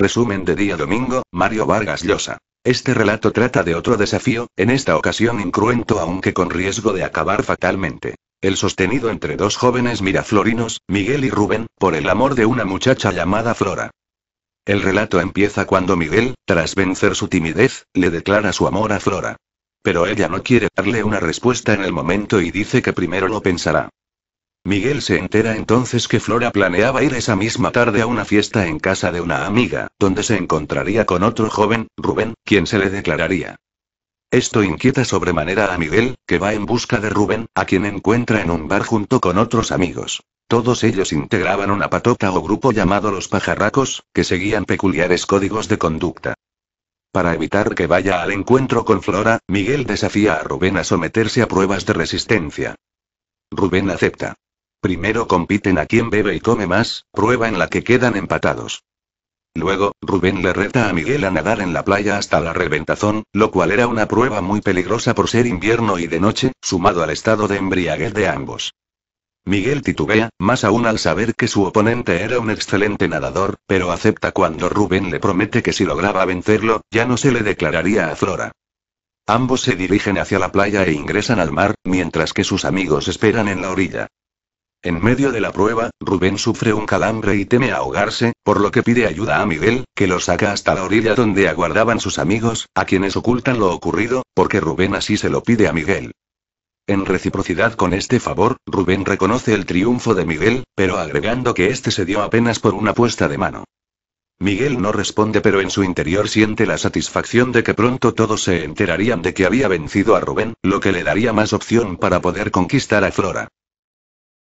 Resumen de día domingo, Mario Vargas Llosa. Este relato trata de otro desafío, en esta ocasión incruento aunque con riesgo de acabar fatalmente. El sostenido entre dos jóvenes miraflorinos, Miguel y Rubén, por el amor de una muchacha llamada Flora. El relato empieza cuando Miguel, tras vencer su timidez, le declara su amor a Flora. Pero ella no quiere darle una respuesta en el momento y dice que primero lo pensará. Miguel se entera entonces que Flora planeaba ir esa misma tarde a una fiesta en casa de una amiga, donde se encontraría con otro joven, Rubén, quien se le declararía. Esto inquieta sobremanera a Miguel, que va en busca de Rubén, a quien encuentra en un bar junto con otros amigos. Todos ellos integraban una patota o grupo llamado los pajarracos, que seguían peculiares códigos de conducta. Para evitar que vaya al encuentro con Flora, Miguel desafía a Rubén a someterse a pruebas de resistencia. Rubén acepta. Primero compiten a quien bebe y come más, prueba en la que quedan empatados. Luego, Rubén le reta a Miguel a nadar en la playa hasta la reventazón, lo cual era una prueba muy peligrosa por ser invierno y de noche, sumado al estado de embriaguez de ambos. Miguel titubea, más aún al saber que su oponente era un excelente nadador, pero acepta cuando Rubén le promete que si lograba vencerlo, ya no se le declararía a Flora. Ambos se dirigen hacia la playa e ingresan al mar, mientras que sus amigos esperan en la orilla. En medio de la prueba, Rubén sufre un calambre y teme ahogarse, por lo que pide ayuda a Miguel, que lo saca hasta la orilla donde aguardaban sus amigos, a quienes ocultan lo ocurrido, porque Rubén así se lo pide a Miguel. En reciprocidad con este favor, Rubén reconoce el triunfo de Miguel, pero agregando que este se dio apenas por una puesta de mano. Miguel no responde pero en su interior siente la satisfacción de que pronto todos se enterarían de que había vencido a Rubén, lo que le daría más opción para poder conquistar a Flora.